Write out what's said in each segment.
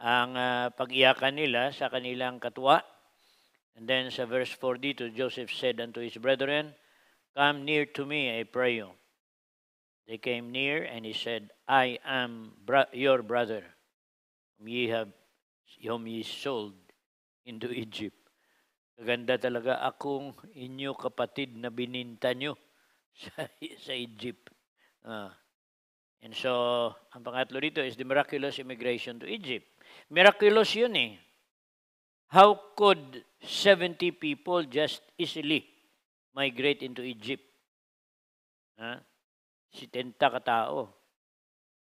ang uh, pag-iyakan nila sa kanilang katwa. And then sa verse 4 dito, Joseph said unto his brethren, Come near to me, I pray you. They came near, and he said, I am bro your brother, whom ye have whom ye sold into Egypt. Kaganda talaga akong inyo kapatid na bininta nyo sa, sa Egypt. Uh, and so, ang pangatlo dito is the miraculous immigration to Egypt. Miraculous yun eh. How could 70 people just easily migrate into Egypt? Ha? Si tenta katao.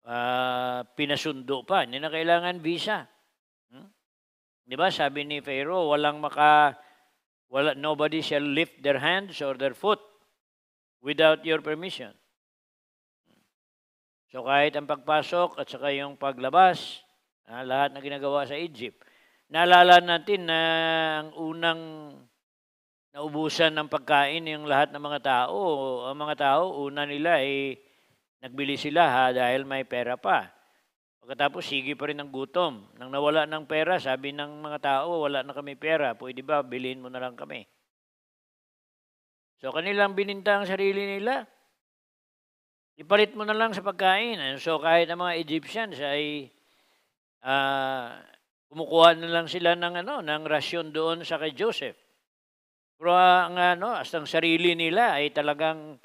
Uh, pinasundo pa. Hindi na kailangan visa. Hmm? Di ba? Sabi ni Pharaoh, walang maka... Wala, nobody shall lift their hands or their foot without your permission. So kahit ang pagpasok at saka yung paglabas, ah, lahat na ginagawa sa Egypt. Naalala natin na ang unang naubusan ng pagkain yung lahat ng mga tao, ang mga tao, una nila ay nagbili sila ha, dahil may pera pa. Pagkatapos, sige pa rin ng gutom. Nang nawala ng pera, sabi ng mga tao, wala na kami pera. Pwede ba, bilhin mo na lang kami. So, kanilang bininta ang sarili nila. Ipalit mo na lang sa pagkain. So, kahit ang mga Egyptians ay uh, kumukuha na lang sila ng ano ng rasyon doon sa kay Joseph. Pero ang ano, astang sarili nila ay talagang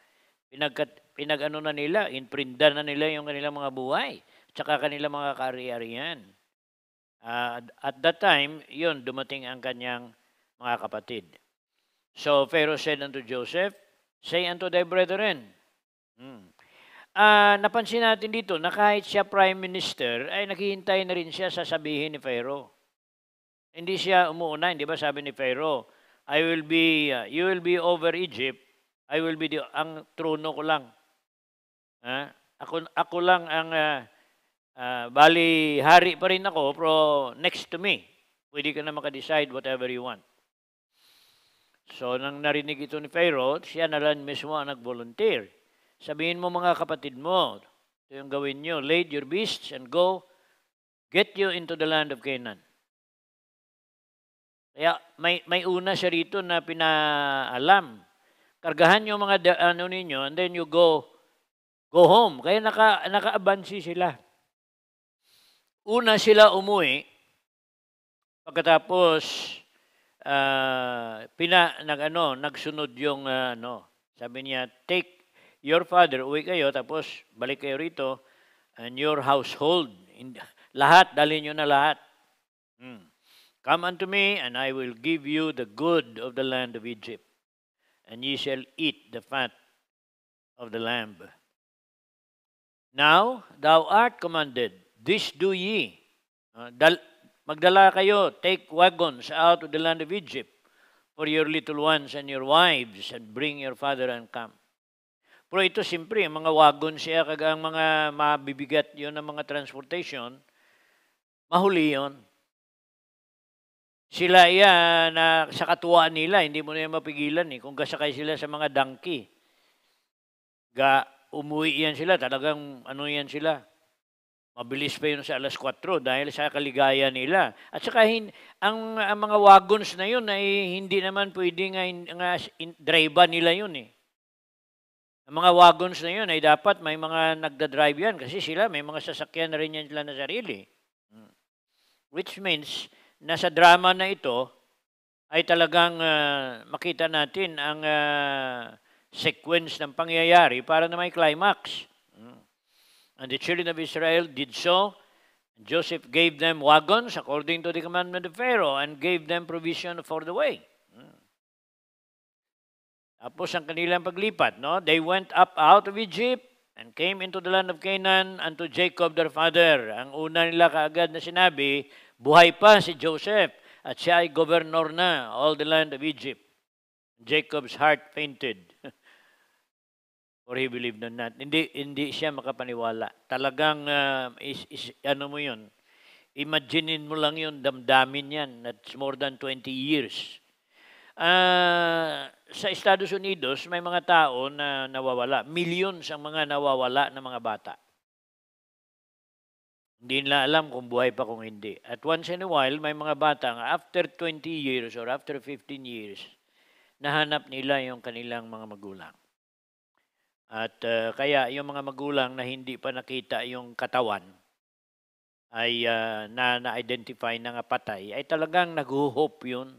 pinag pinagano na nila, inprinda na nila yung kanilang mga buhay, at saka kanilang mga kaari-arian. Uh, ah, at that time, yun, dumating ang kanyang mga kapatid. So Pharaoh said unto Joseph, Say unto thy brethren, hmm, uh, napansin natin dito na kahit siya prime minister, ay naghihintay na rin siya sa sabihin ni Pharaoh. Hindi siya umuuna, hindi ba sabi ni Pharaoh, I will be, uh, you will be over Egypt, I will be, the, ang trono ko lang. Ha? Ako, ako lang ang, uh, uh, bali, hari pa rin ako, pero next to me. Pwede ka na maka-decide whatever you want. So, nang narinig ito ni Pharaoh, siya na lang mismo ang nag-volunteer Sabihin mo mga kapatid mo, ito yung gawin nyo, laid your beasts and go, get you into the land of Canaan. Kaya may, may una siya rito na pinaalam. Kargahan yung mga da, ano ninyo and then you go go home. Kaya naka, nakaabansi sila. Una sila umuwi pagkatapos uh, pina nag ano nagsunod yung uh, ano sabi niya take your father, uwi kayo, tapos balik kayo rito, and your household, in, lahat, dalhin nyo na lahat. Hmm. Come unto me, and I will give you the good of the land of Egypt, and ye shall eat the fat of the lamb. Now, thou art commanded, this do ye. Uh, dal- magdala kayo, take wagons out of the land of Egypt for your little ones and your wives, and bring your father and come. Pero ito siyempre, mga wagon siya, ang mga mabibigat yon ng mga transportation, mahuli yon. Sila iya na sa katuwaan nila, hindi mo na yan mapigilan eh. Kung kasakay sila sa mga donkey, ga umuwi yan sila, talagang ano yan sila. Mabilis pa yun sa alas 4 dahil sa kaligaya nila. At saka hin, ang, ang mga wagons na yun ay hindi naman pwede nga, nga drive nila yun eh. Ang mga wagons na yun ay dapat may mga nagda-drive yan kasi sila may mga sasakyan na rin yan sila na sarili. Hmm. Which means, nasa drama na ito ay talagang uh, makita natin ang uh, sequence ng pangyayari para na may climax. Hmm. And the children of Israel did so. Joseph gave them wagons according to the commandment of Pharaoh and gave them provision for the way. Tapos ang kanilang paglipat, no? They went up out of Egypt and came into the land of Canaan unto Jacob their father. Ang una nila kaagad na sinabi, buhay pa si Joseph at siya ay governor na all the land of Egypt. Jacob's heart fainted. Or he believed on not. Hindi, hindi siya makapaniwala. Talagang, uh, is, is, ano mo yun, imaginein mo lang yun, damdamin yan. That's more than 20 years Uh, sa Estados Unidos, may mga tao na nawawala. Millions ang mga nawawala na mga bata. Hindi nila alam kung buhay pa kung hindi. At once in a while, may mga bata nga after 20 years or after 15 years, nahanap nila yung kanilang mga magulang. At uh, kaya yung mga magulang na hindi pa nakita yung katawan ay uh, na na-identify na nga patay, ay talagang nag-hope yun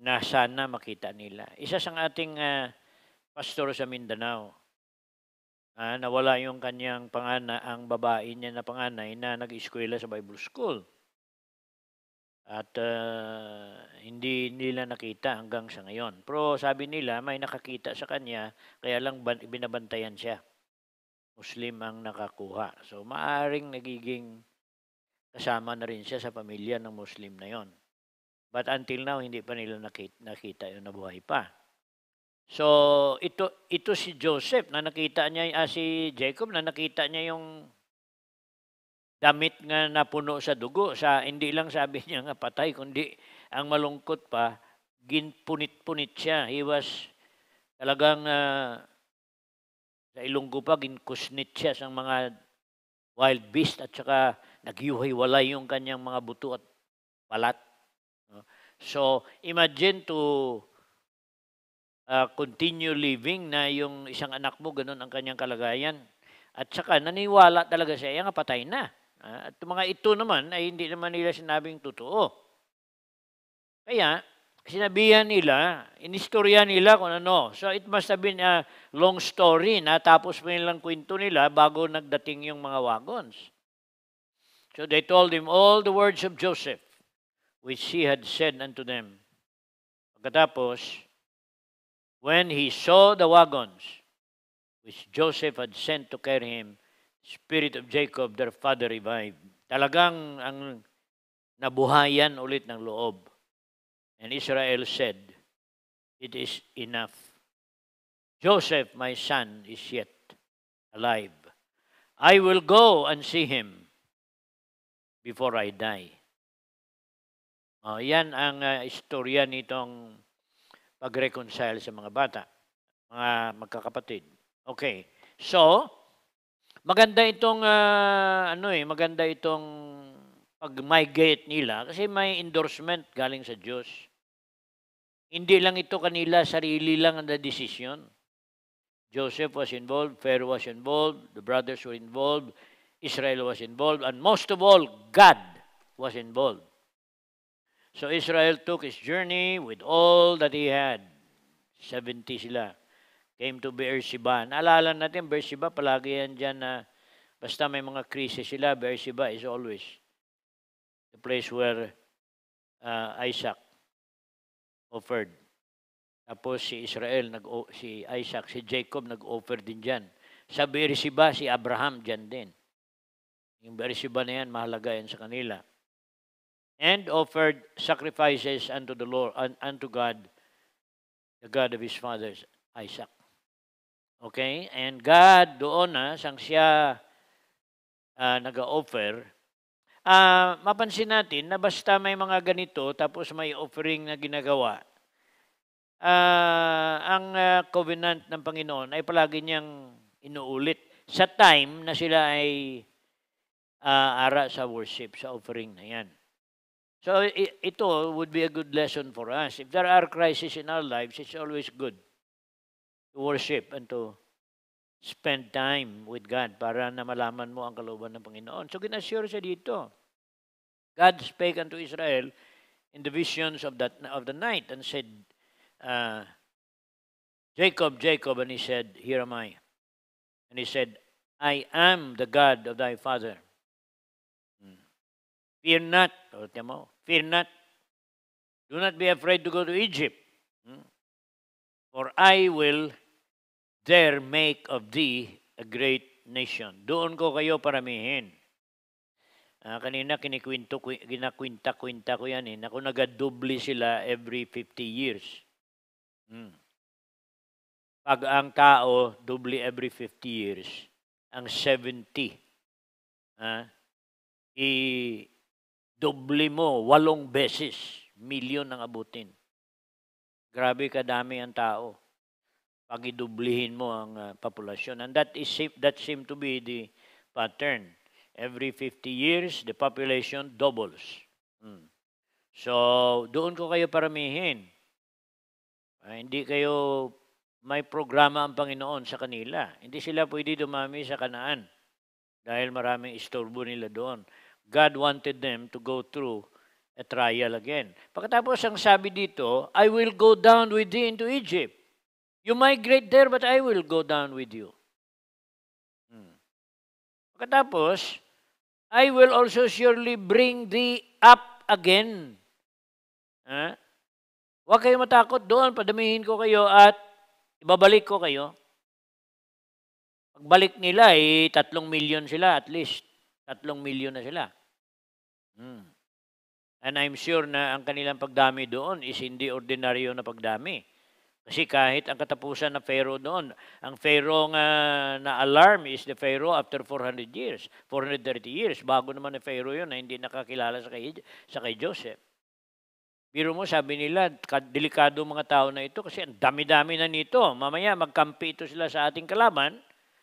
na sana makita nila. Isa sa ating uh, pastor sa Mindanao. Uh, nawala yung kanyang pangana, ang babae niya na panganay na nag-eskwela sa Bible School. At uh, hindi nila nakita hanggang sa ngayon. Pero sabi nila may nakakita sa kanya kaya lang binabantayan siya. Muslim ang nakakuha. So maaring nagiging kasama na rin siya sa pamilya ng Muslim na yon. But until now, hindi pa nila nakita, nakita yung nabuhay pa. So, ito, ito si Joseph na nakita niya, ah, si Jacob na nakita niya yung damit nga napuno sa dugo. Sa, hindi lang sabi niya nga patay, kundi ang malungkot pa, ginpunit-punit siya. He was talagang uh, sa Ilonggo pa, ginkusnit siya sa mga wild beast at saka nagyuhiwalay yung kanyang mga buto at palat. So, imagine to uh, continue living na yung isang anak mo, ganun ang kanyang kalagayan. At saka, naniwala talaga siya, yan nga, patay na. Uh, at mga ito naman, ay hindi naman nila sinabing totoo. Kaya, sinabihan nila, inistorya nila kung ano. So, it must have been a long story na tapos mo nilang kwento nila bago nagdating yung mga wagons. So, they told him all the words of Joseph which he had said unto them. Pagkatapos, when he saw the wagons which Joseph had sent to carry him, spirit of Jacob, their father, revived. Talagang ang nabuhayan ulit ng loob. And Israel said, It is enough. Joseph, my son, is yet alive. I will go and see him before I die. Oh, yan ang uh, istorya nitong pag-reconcile sa mga bata, mga magkakapatid. Okay. So, maganda itong uh, ano eh, maganda itong pag-migrate nila kasi may endorsement galing sa Diyos. Hindi lang ito kanila, sarili lang ang decision. Joseph was involved, Pharaoh was involved, the brothers were involved, Israel was involved, and most of all, God was involved. So Israel took his journey with all that he had. 70 sila. Came to Beersheba. Naalala natin, Beersheba, palagi yan dyan na basta may mga krisis sila, Beersheba is always the place where uh, Isaac offered. Tapos si Israel, nag si Isaac, si Jacob nag-offer din dyan. Sa Beersheba, si Abraham dyan din. Yung Beersheba na yan, mahalaga yan sa kanila and offered sacrifices unto the Lord, unto God, the God of his fathers, Isaac. Okay? And God doon na, sang siya uh, ah, nag-offer, uh, ah, mapansin natin na basta may mga ganito tapos may offering na ginagawa, uh, ang uh, covenant ng Panginoon ay palagi niyang inuulit sa time na sila ay uh, ara sa worship, sa offering na yan. So ito would be a good lesson for us. If there are crises in our lives, it's always good to worship and to spend time with God para na malaman mo ang kalooban ng Panginoon. So ginassure siya dito. God spake unto Israel in the visions of, that, of the night and said, uh, Jacob, Jacob, and he said, Here am I. And he said, I am the God of thy father, Fear not. O, mo, fear not. Do not be afraid to go to Egypt. Hmm? For I will there make of thee a great nation. Doon ko kayo paramihin. Uh, kanina kinikwinto, kinakwinta-kwinta ko yan eh. Naku, nagadubli sila every 50 years. Hmm. Pag ang tao, dubli every 50 years. Ang 70, ha, uh, i doble mo, walong beses, milyon ang abutin. Grabe kadami ang tao. Pag idublihin mo ang uh, populasyon. And that, is, that seemed to be the pattern. Every 50 years, the population doubles. Hmm. So, doon ko kayo paramihin. Uh, hindi kayo may programa ang Panginoon sa kanila. Hindi sila pwede dumami sa kanaan dahil maraming istorbo nila doon. God wanted them to go through a trial again. Pagkatapos ang sabi dito, I will go down with thee into Egypt. You migrate there, but I will go down with you. Hmm. Pagkatapos, I will also surely bring thee up again. Ha? Huh? Huwag kayo matakot doon, padamihin ko kayo at ibabalik ko kayo. Pagbalik nila, eh, tatlong milyon sila at least. Tatlong milyon na sila. Hmm. And I'm sure na ang kanilang pagdami doon is hindi ordinaryo na pagdami. Kasi kahit ang katapusan na Pharaoh doon, ang Pharaoh nga na alarm is the Pharaoh after 400 years, 430 years. Bago naman na Pharaoh yun na hindi nakakilala sa kay, sa kay Joseph. Biro mo, sabi nila, delikado mga tao na ito kasi ang dami-dami na nito. Mamaya magkampi ito sila sa ating kalaban,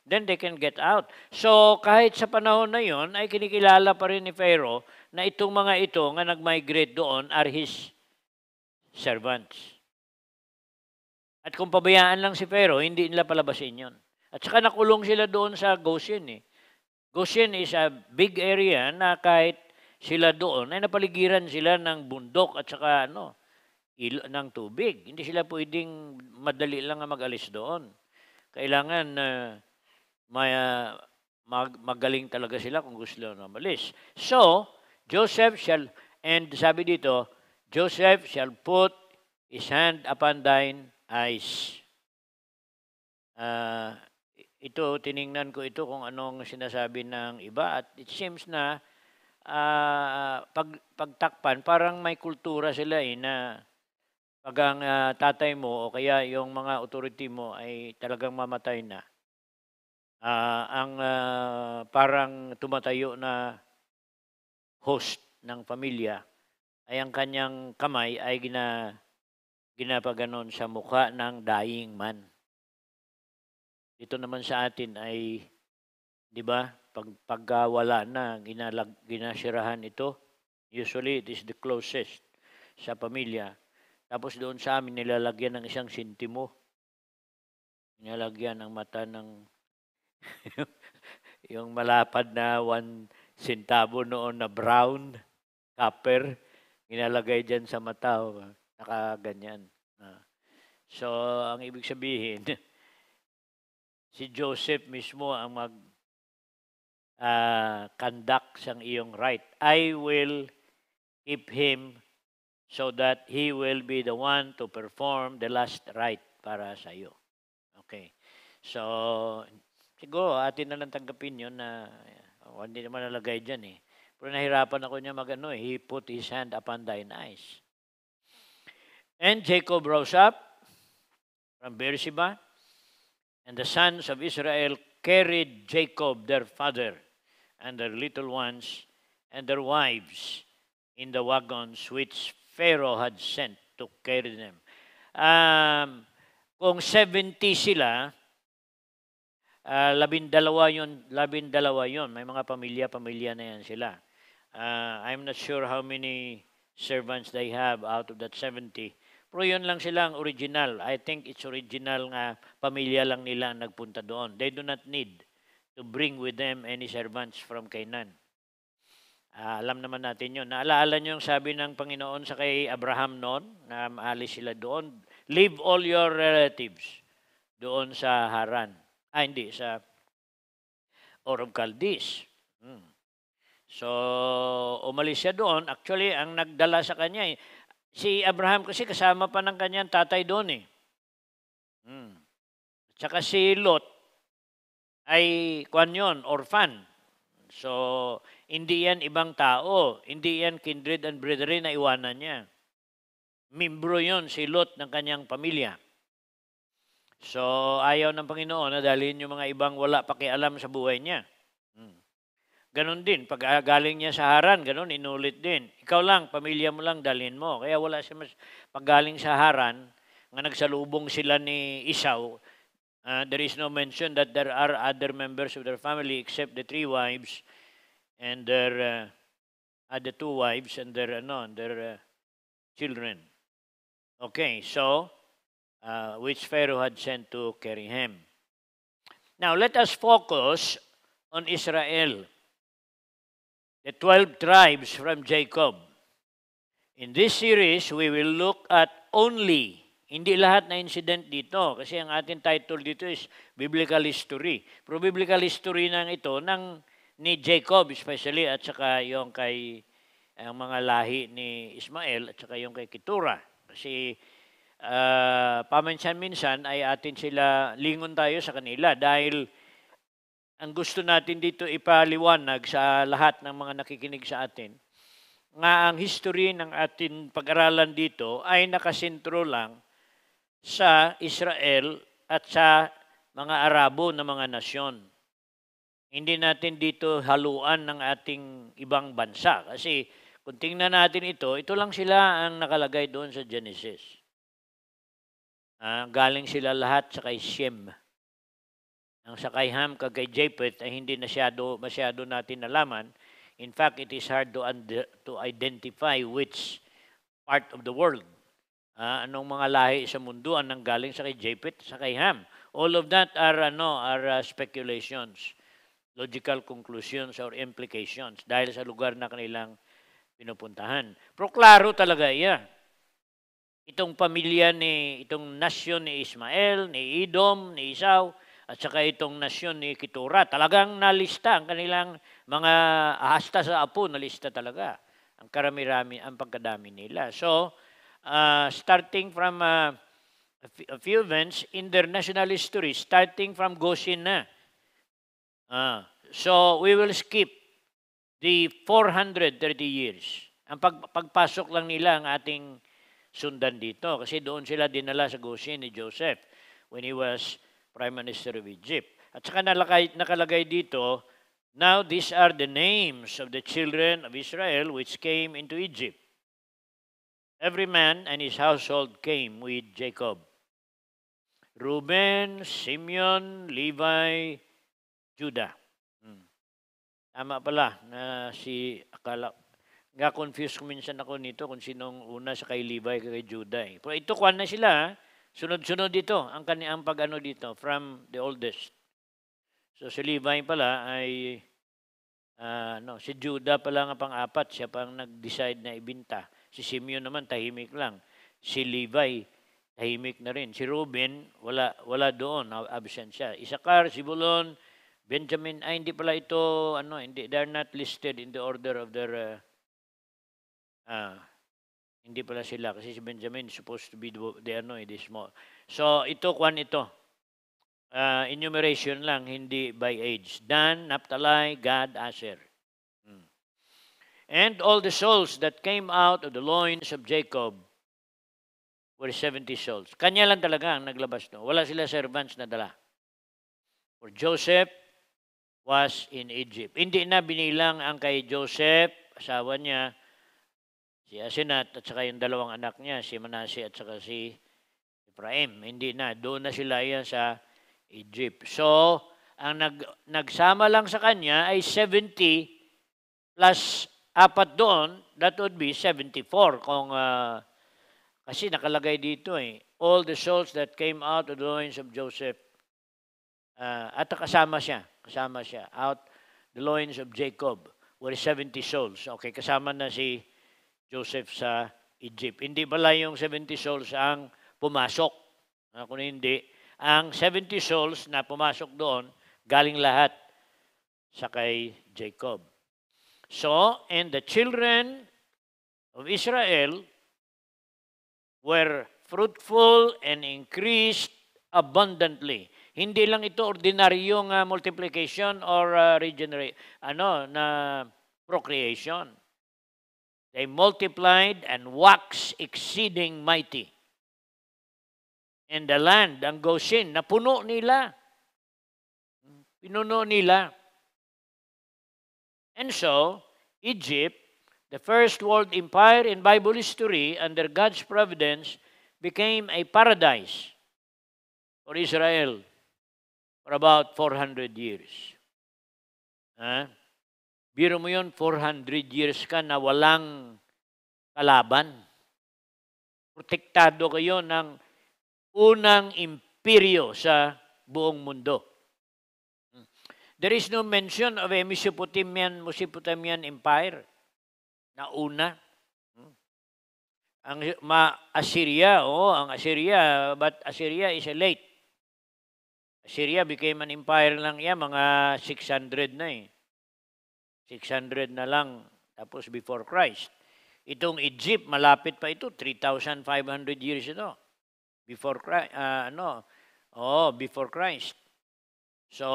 then they can get out. So kahit sa panahon na yon ay kinikilala pa rin ni Pharaoh na itong mga ito nga nag-migrate doon are his servants. At kung pabayaan lang si Pharaoh, hindi nila palabasin yon. At saka nakulong sila doon sa Goshen. Eh. Goshen is a big area na kahit sila doon ay napaligiran sila ng bundok at saka ano, ilo, ng tubig. Hindi sila pwedeng madali lang mag-alis doon. Kailangan uh, may, uh, mag, magaling talaga sila kung gusto nila umalis. So, Joseph shall, and sabi dito, Joseph shall put his hand upon thine eyes. Uh, ito, tiningnan ko ito kung anong sinasabi ng iba at it seems na uh, pag, pagtakpan, parang may kultura sila eh na pag ang uh, tatay mo o kaya yung mga authority mo ay talagang mamatay na. Uh, ang uh, parang tumatayo na host ng pamilya ay ang kanyang kamay ay gina, ginapaganon sa mukha ng dying man. Dito naman sa atin ay, di ba, pag, pagkawala na, ginalag, ginasirahan ito, usually it is the closest sa pamilya. Tapos doon sa amin nilalagyan ng isang sintimo. Nilalagyan ng mata ng yung malapad na one sintabo noon na brown copper, ginalagay diyan sa mata, oh, nakaganyan. Ah. So, ang ibig sabihin, si Joseph mismo ang mag uh, conduct sa iyong right. I will keep him so that he will be the one to perform the last right para sa iyo. Okay. So, siguro atin na lang tanggapin yon na o, oh, hindi naman nalagay dyan eh. Pero nahirapan ako niya mag ano, eh, he put his hand upon thine eyes. And Jacob rose up from Beersheba, and the sons of Israel carried Jacob, their father, and their little ones, and their wives in the wagons which Pharaoh had sent to carry them. Um, kung 70 sila, uh, labindalawa yun, labindalawa yun. May mga pamilya, pamilya na yan sila. Uh, I'm not sure how many servants they have out of that 70. Pero yun lang sila ang original. I think it's original nga pamilya lang nila ang nagpunta doon. They do not need to bring with them any servants from Canaan. Uh, alam naman natin yun. Naalaala nyo yung sabi ng Panginoon sa kay Abraham noon, na maalis sila doon. Leave all your relatives doon sa Haran. Ah, hindi, sa Orob Caldis. Hmm. So, umalis siya doon. Actually, ang nagdala sa kanya, eh, si Abraham kasi kasama pa ng kanyang tatay doon eh. Hmm. Tsaka si Lot ay kwan yon, orphan. So, hindi yan ibang tao. Hindi yan kindred and brethren na iwanan niya. Membro yon si Lot ng kanyang pamilya. So, ayaw ng Panginoon na dalhin yung mga ibang wala pakialam sa buhay niya. Hmm. Ganon din, pag galing niya sa haran, ganon, inulit din. Ikaw lang, pamilya mo lang, dalhin mo. Kaya wala siya mas, pag galing sa haran, nga nagsalubong sila ni Isaw, uh, there is no mention that there are other members of their family except the three wives and their, uh, uh, the two wives and their, ano, their uh, children. Okay, so, uh, which Pharaoh had sent to carry him. Now let us focus on Israel, the 12 tribes from Jacob. In this series, we will look at only, hindi lahat na incident dito, kasi ang ating title dito is Biblical History. Pero Biblical History nang ito, ng, ni Jacob especially, at saka yung kay ang mga lahi ni Ismael at saka yung kay Kitura. Kasi uh, ah, paminsan-minsan ay atin sila lingon tayo sa kanila dahil ang gusto natin dito ipaliwanag sa lahat ng mga nakikinig sa atin nga ang history ng atin pag-aralan dito ay nakasentro lang sa Israel at sa mga Arabo na mga nasyon. Hindi natin dito haluan ng ating ibang bansa kasi kung tingnan natin ito, ito lang sila ang nakalagay doon sa Genesis. Uh, galing sila lahat sa kay Shem. Ang sa kay Ham, kay Japheth ay hindi masyado, masyado natin nalaman. In fact, it is hard to, under, to identify which part of the world. Uh, anong mga lahi sa mundo ang nanggaling sa kay Japheth, sa kay Ham. All of that are, ano, are uh, speculations, logical conclusions or implications dahil sa lugar na kanilang pinupuntahan. Pero klaro talaga, yeah itong pamilya ni, itong nasyon ni Ismael, ni Edom, ni Isaw, at saka itong nasyon ni Kitura. Talagang nalista ang kanilang mga ahasta sa apo, nalista talaga. Ang karami-rami, ang pagkadami nila. So, uh, starting from uh, a few events in their national history, starting from Goshen na. Uh, so, we will skip the 430 years. Ang pag, pagpasok lang nila ang ating sundan dito kasi doon sila dinala sa Goshen ni Joseph when he was Prime Minister of Egypt. At saka nakalagay, nakalagay dito, Now these are the names of the children of Israel which came into Egypt. Every man and his household came with Jacob. Reuben, Simeon, Levi, Judah. Hmm. Tama pala na si akala nga confused ko minsan ako nito kung sinong una sa kay Levi kay Judah. Eh. Pero ito kuan na sila, sunod-sunod dito ang kaniang pag-ano dito from the oldest. So si Levi pala ay uh, ah, no, si Judah pala nga pang-apat, siya pang nag-decide na ibinta. Si Simeon naman tahimik lang. Si Levi tahimik na rin. Si Ruben wala wala doon, absent siya. Isakar, Sibulon, Benjamin, ay hindi pala ito, ano, hindi, they're not listed in the order of their uh, Ah. Hindi pala sila kasi si Benjamin supposed to be the ano eh, this small. So ito kwan ito. Uh, enumeration lang hindi by age. Dan, Naphtali, Gad, Asher. Hmm. And all the souls that came out of the loins of Jacob were 70 souls. Kanya lang talaga ang naglabas no. Wala sila servants na dala. For Joseph was in Egypt. Hindi na binilang ang kay Joseph, asawa niya, si Asenat at saka yung dalawang anak niya, si Manasseh at saka si Ephraim. Hindi na, doon na sila yan sa Egypt. So, ang nag, nagsama lang sa kanya ay 70 plus apat doon, that would be 74 kung uh, kasi nakalagay dito eh, all the souls that came out of the loins of Joseph uh, at kasama siya, kasama siya out the loins of Jacob were 70 souls. Okay, kasama na si Joseph sa Egypt. Hindi pala yung 70 souls ang pumasok. Ah, kung hindi, ang 70 souls na pumasok doon, galing lahat sa kay Jacob. So, and the children of Israel were fruitful and increased abundantly. Hindi lang ito ordinaryong uh, ah, multiplication or uh, ah, regeneration, ano, na procreation. They multiplied and waxed exceeding mighty. And the land, ang Goshen, napuno nila. Pinuno nila. And so, Egypt, the first world empire in Bible history, under God's providence, became a paradise for Israel for about 400 years. Huh? Biro mo yun, 400 years ka na walang kalaban. Protektado kayo ng unang imperyo sa buong mundo. There is no mention of a Mesopotamian, Mesopotamian Empire na una. Ang ma Assyria, oh, ang Assyria, but Assyria is a late. Assyria became an empire lang yan, mga 600 na eh. 600 na lang, tapos before Christ. Itong Egypt, malapit pa ito, 3,500 years ito. Before Christ, uh, ano, oh, before Christ. So,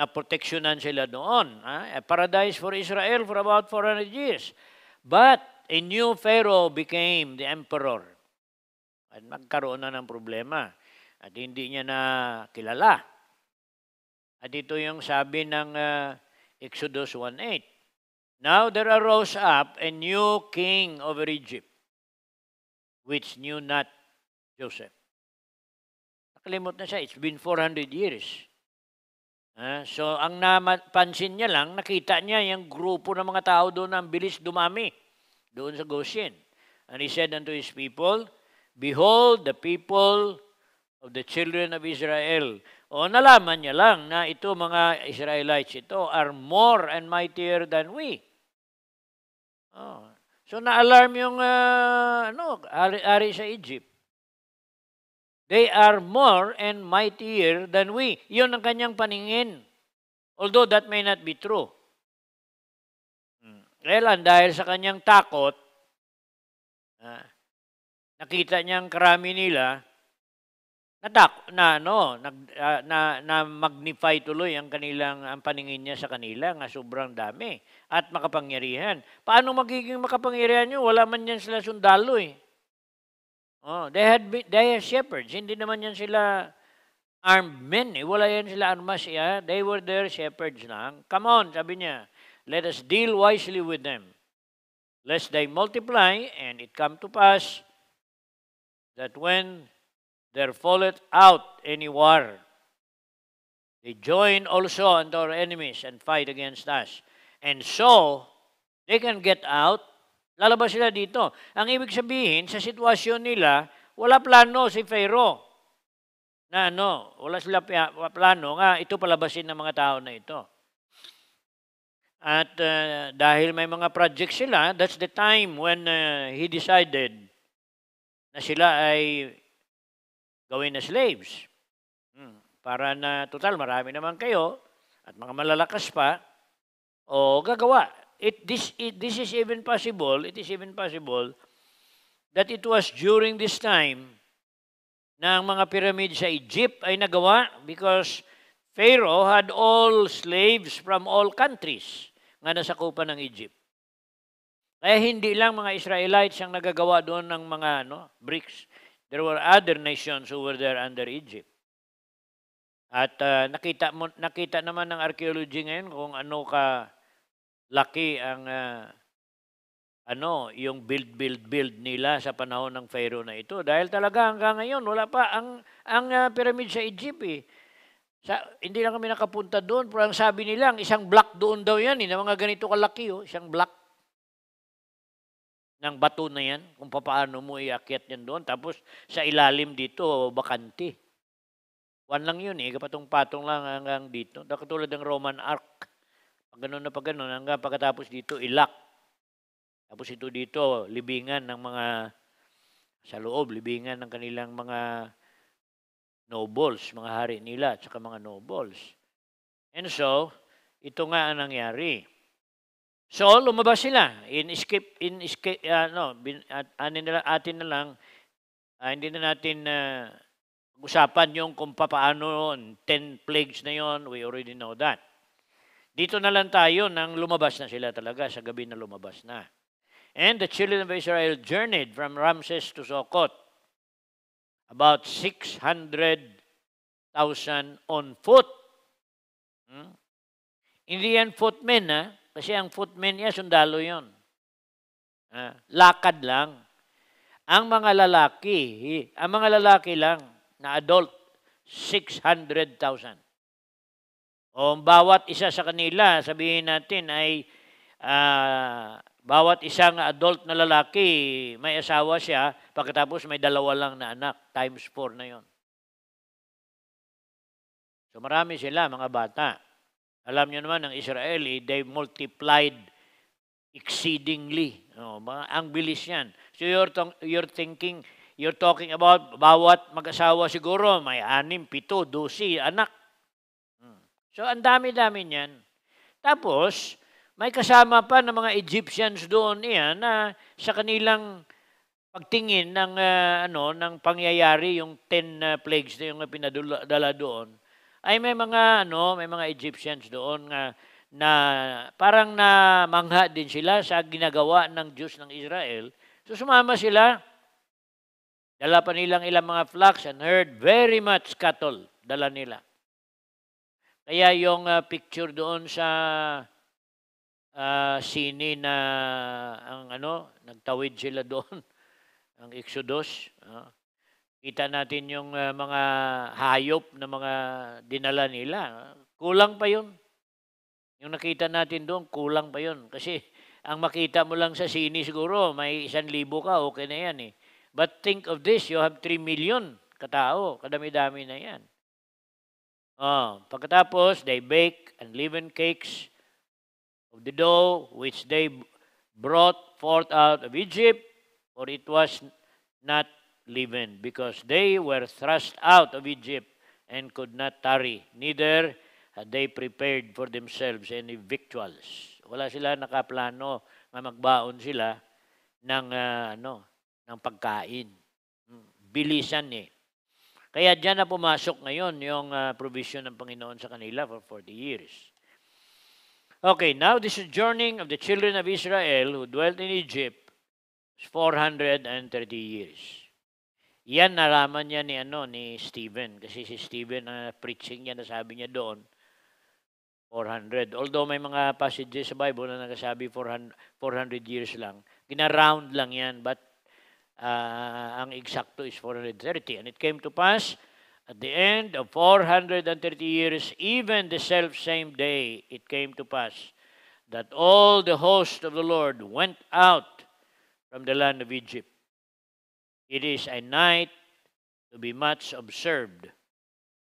naproteksyonan sila doon. Ah? A paradise for Israel for about 400 years. But a new Pharaoh became the emperor. At nagkaroon na ng problema. At hindi niya na kilala. At ito yung sabi ng uh, Exodus 1.8. Now there arose up a new king over Egypt, which knew not Joseph. Nakalimot na siya. It's been 400 years. Uh, so, ang napansin niya lang, nakita niya yung grupo ng mga tao doon ang bilis dumami doon sa Goshen. And he said unto his people, Behold, the people of the children of Israel. O nalaman niya lang na ito mga Israelites ito are more and mightier than we. Oh. So na-alarm yung uh, ano, ari-ari sa Egypt. They are more and mightier than we. Yun ang kanyang paningin. Although that may not be true. Kailan? Hmm. Dahil sa kanyang takot, uh, nakita niyang karami nila, nadak na ano nag, uh, na, na magnify tuloy ang kanilang ang paningin niya sa kanila nga sobrang dami at makapangyarihan. Paano magiging makapangyarihan yun? Wala man yan sila sundalo eh. Oh, they had been, they are shepherds. Hindi naman yan sila armed men eh. Wala yan sila armas eh. Ah. They were their shepherds lang. Come on, sabi niya. Let us deal wisely with them. Lest they multiply and it come to pass that when there falleth out any war. They join also unto our enemies and fight against us. And so, they can get out. Lalabas sila dito. Ang ibig sabihin, sa sitwasyon nila, wala plano si Pharaoh. Na ano, wala sila plano nga, ito palabasin ng mga tao na ito. At uh, dahil may mga project sila, that's the time when uh, he decided na sila ay gawin na slaves. Hmm. Para na total marami naman kayo at mga malalakas pa o gagawa. It this it, this is even possible, it is even possible that it was during this time na ang mga pyramid sa Egypt ay nagawa because Pharaoh had all slaves from all countries nga nasakupan ng Egypt. Kaya hindi lang mga Israelites ang nagagawa doon ng mga ano, bricks. There were other nations who were there under Egypt. At uh, nakita, mo, nakita naman ng archaeology ngayon kung ano ka laki ang uh, ano, yung build, build, build nila sa panahon ng Pharaoh na ito. Dahil talaga hanggang ngayon, wala pa ang, ang uh, pyramid sa Egypt eh. Sa, hindi lang kami nakapunta doon, pero ang sabi nila, isang block doon daw yan, eh, na mga ganito kalaki, oh, isang block ng bato na yan, kung paano mo iakyat yan doon. Tapos sa ilalim dito, bakanti. One lang yun eh, kapatong-patong lang hanggang dito. Katulad ng Roman Arc. Pag ganun na pag ganun, hanggang pagkatapos dito, ilak. Tapos ito dito, libingan ng mga, sa loob, libingan ng kanilang mga nobles, mga hari nila, at saka mga nobles. And so, ito nga ang nangyari. So lumabas sila. In escape in escape ano, uh, bin, at, anin nila atin na lang uh, hindi na natin uh, usapan yung kung paano 10 plagues na yon, we already know that. Dito na lang tayo nang lumabas na sila talaga sa gabi na lumabas na. And the children of Israel journeyed from Ramses to Socot about 600,000 on foot. Hmm? Indian footmen, ah, kasi ang footman niya, sundalo yun. Ah, lakad lang. Ang mga lalaki, ang mga lalaki lang na adult, 600,000. O bawat isa sa kanila, sabihin natin ay uh, bawat isang adult na lalaki, may asawa siya, pagkatapos may dalawa lang na anak, times 4 na yon. So marami sila, mga bata. Alam niyo naman, ang Israeli, they multiplied exceedingly. No, ang bilis niyan. So you're, you're thinking, you're talking about bawat mag-asawa siguro, may anim, pito, dosi, anak. Hmm. So ang dami-dami niyan. Tapos, may kasama pa ng mga Egyptians doon iyan na sa kanilang pagtingin ng uh, ano ng pangyayari yung 10 uh, ah, plagues na yung pinadala doon ay may mga ano, may mga Egyptians doon nga na parang na mangha din sila sa ginagawa ng Diyos ng Israel. So sumama sila. Dala pa nilang ilang mga flocks and herd, very much cattle dala nila. Kaya yung uh, picture doon sa uh, sini na ang ano, nagtawid sila doon, ang Exodus. Uh, Kita natin yung uh, mga hayop na mga dinala nila. Kulang pa yun. Yung nakita natin doon, kulang pa yun. Kasi ang makita mo lang sa sini siguro, may isang libo ka, okay na yan eh. But think of this, you have 3 million katao. Kadami-dami na yan. Oh, pagkatapos, they bake and unleavened cakes of the dough which they brought forth out of Egypt, for it was not live in because they were thrust out of Egypt and could not tarry, neither had they prepared for themselves any victuals. Wala sila nakaplano na magbaon sila ng uh, ano, ng pagkain. Hmm, bilisan eh. Kaya dyan na pumasok ngayon yung uh, provision ng Panginoon sa kanila for 40 years. Okay, now this is sojourning of the children of Israel who dwelt in Egypt is 430 years. Yan nalaman niya ni ano ni Stephen kasi si Stephen na uh, preaching niya nasabi niya doon 400. Although may mga passages sa Bible na nagsabi 400, 400 years lang. Gina-round lang yan but uh, ang eksakto is 430. And it came to pass at the end of 430 years, even the self-same day, it came to pass that all the host of the Lord went out from the land of Egypt. It is a night to be much observed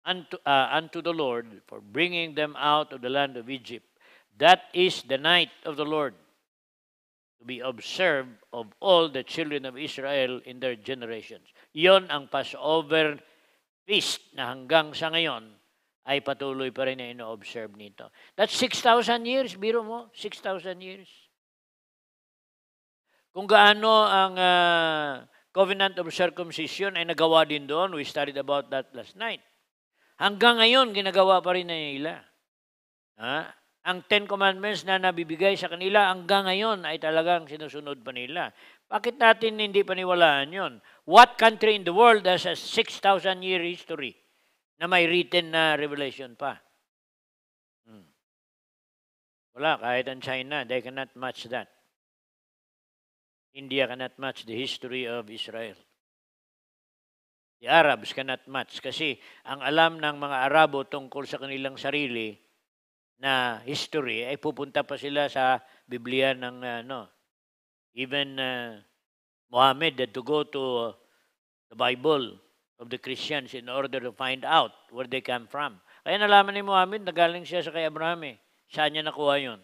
unto, uh, unto the Lord for bringing them out of the land of Egypt. That is the night of the Lord to be observed of all the children of Israel in their generations. Yon ang Passover feast na hanggang sa ngayon ay patuloy pa rin na ino-observe nito. That's 6,000 years, biro mo, 6,000 years. Kung gaano ang uh, covenant of circumcision ay nagawa din doon. We studied about that last night. Hanggang ngayon, ginagawa pa rin na nila. Ha? Ang Ten Commandments na nabibigay sa kanila hanggang ngayon ay talagang sinusunod pa nila. Bakit natin hindi paniwalaan yon? What country in the world has a 6,000 year history na may written na revelation pa? Hmm. Wala, kahit ang China, they cannot match that. India cannot match the history of Israel. The Arabs cannot match kasi ang alam ng mga Arabo tungkol sa kanilang sarili na history ay pupunta pa sila sa Biblia ng uh, no. Even uh, Muhammad had to go to uh, the Bible of the Christians in order to find out where they come from. Kaya nalaman ni Muhammad na galing siya sa kay Abraham eh. Saan niya nakuha yon?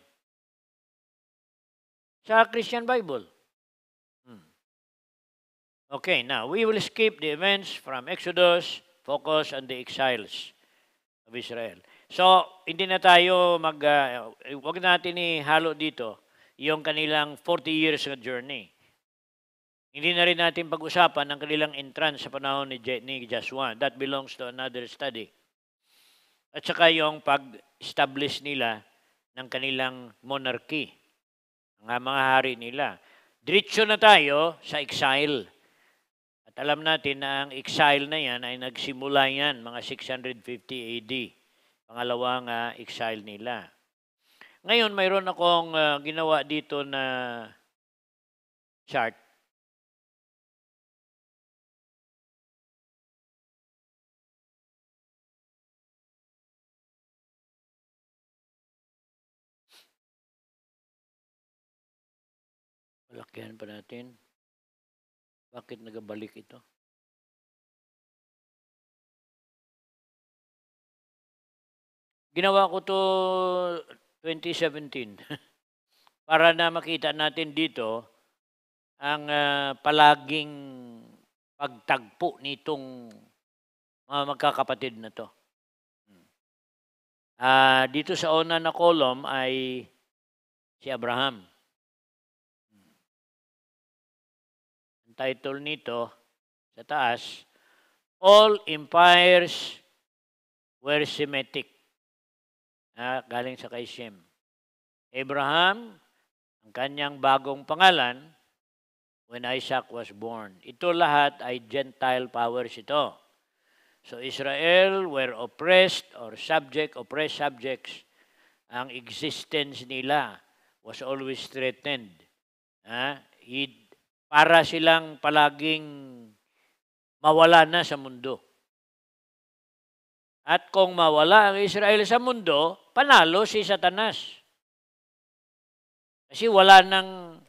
Sa Christian Bible. Okay, now we will skip the events from Exodus, focus on the exiles of Israel. So, hindi na tayo mag, uh, wag natin ihalo dito yung kanilang 40 years na journey. Hindi na rin natin pag-usapan ang kanilang entrance sa panahon ni, Je- ni Joshua. That belongs to another study. At saka yung pag-establish nila ng kanilang monarchy, ang mga hari nila. Diretso na tayo sa exile alam natin na ang exile na yan ay nagsimula yan mga 650 AD, pangalawang uh, exile nila. Ngayon, mayroon akong uh, ginawa dito na chart. Lakihan pa natin. Bakit nagabalik ito? Ginawa ko to 2017 para na makita natin dito ang uh, palaging pagtagpo nitong mga magkakapatid na to. Uh, dito sa una na column ay si Abraham. title nito sa taas, All Empires were Semitic. Ah, galing sa kay Shem. Abraham, ang kanyang bagong pangalan, when Isaac was born. Ito lahat ay Gentile powers ito. So Israel were oppressed or subject, oppressed subjects. Ang existence nila was always threatened. Ha? Ah, he, para silang palaging mawala na sa mundo. At kung mawala ang Israel sa mundo, panalo si Satanas. Kasi wala nang,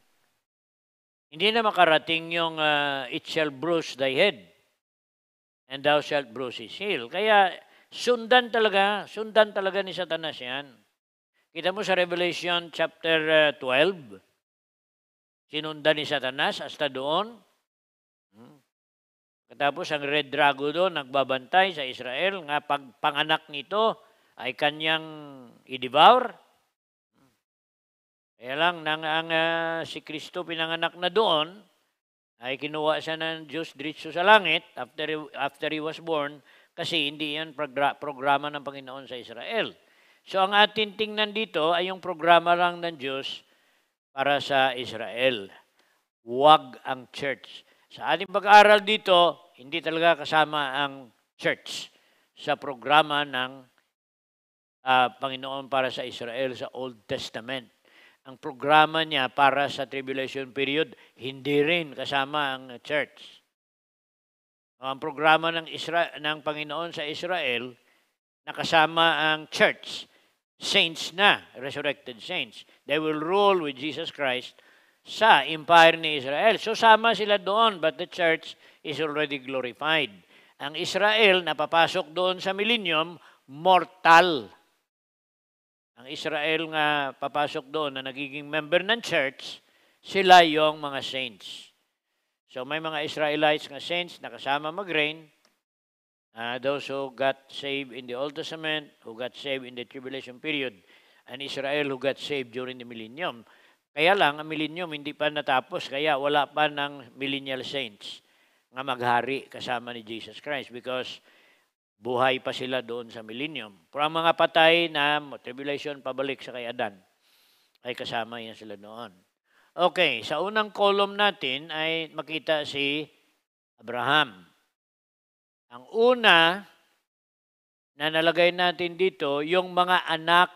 hindi na makarating yung uh, it shall bruise thy head and thou shalt bruise his heel. Kaya sundan talaga, sundan talaga ni Satanas yan. Kita mo sa Revelation chapter uh, ah, 12, sinundan ni Satanas hasta doon. Hmm. Katapos ang Red Dragon doon nagbabantay sa Israel nga pagpanganak nito ay kanyang i-devour. Hmm. Kaya lang, nang ang, uh, si Kristo pinanganak na doon, ay kinuha siya ng Diyos diretso sa langit after after he was born kasi hindi yan progra- programa ng Panginoon sa Israel. So ang atin tingnan dito ay yung programa lang ng Diyos para sa Israel. Huwag ang church. Sa ating pag-aaral dito, hindi talaga kasama ang church sa programa ng uh, Panginoon para sa Israel sa Old Testament. Ang programa niya para sa tribulation period, hindi rin kasama ang church. Ang programa ng, Isra- ng Panginoon sa Israel, nakasama ang church saints na, resurrected saints. They will rule with Jesus Christ sa empire ni Israel. So sama sila doon, but the church is already glorified. Ang Israel na papasok doon sa millennium, mortal. Ang Israel nga papasok doon na nagiging member ng church, sila yung mga saints. So may mga Israelites nga saints na kasama mag-reign, uh, those who got saved in the Old Testament, who got saved in the tribulation period, and Israel who got saved during the millennium. Kaya lang, ang millennium hindi pa natapos, kaya wala pa ng millennial saints nga maghari kasama ni Jesus Christ because buhay pa sila doon sa millennium. Pero ang mga patay na tribulation pabalik sa kay Adan, ay kasama yan sila noon. Okay, sa unang column natin ay makita si Abraham. Ang una na nalagay natin dito, yung mga anak,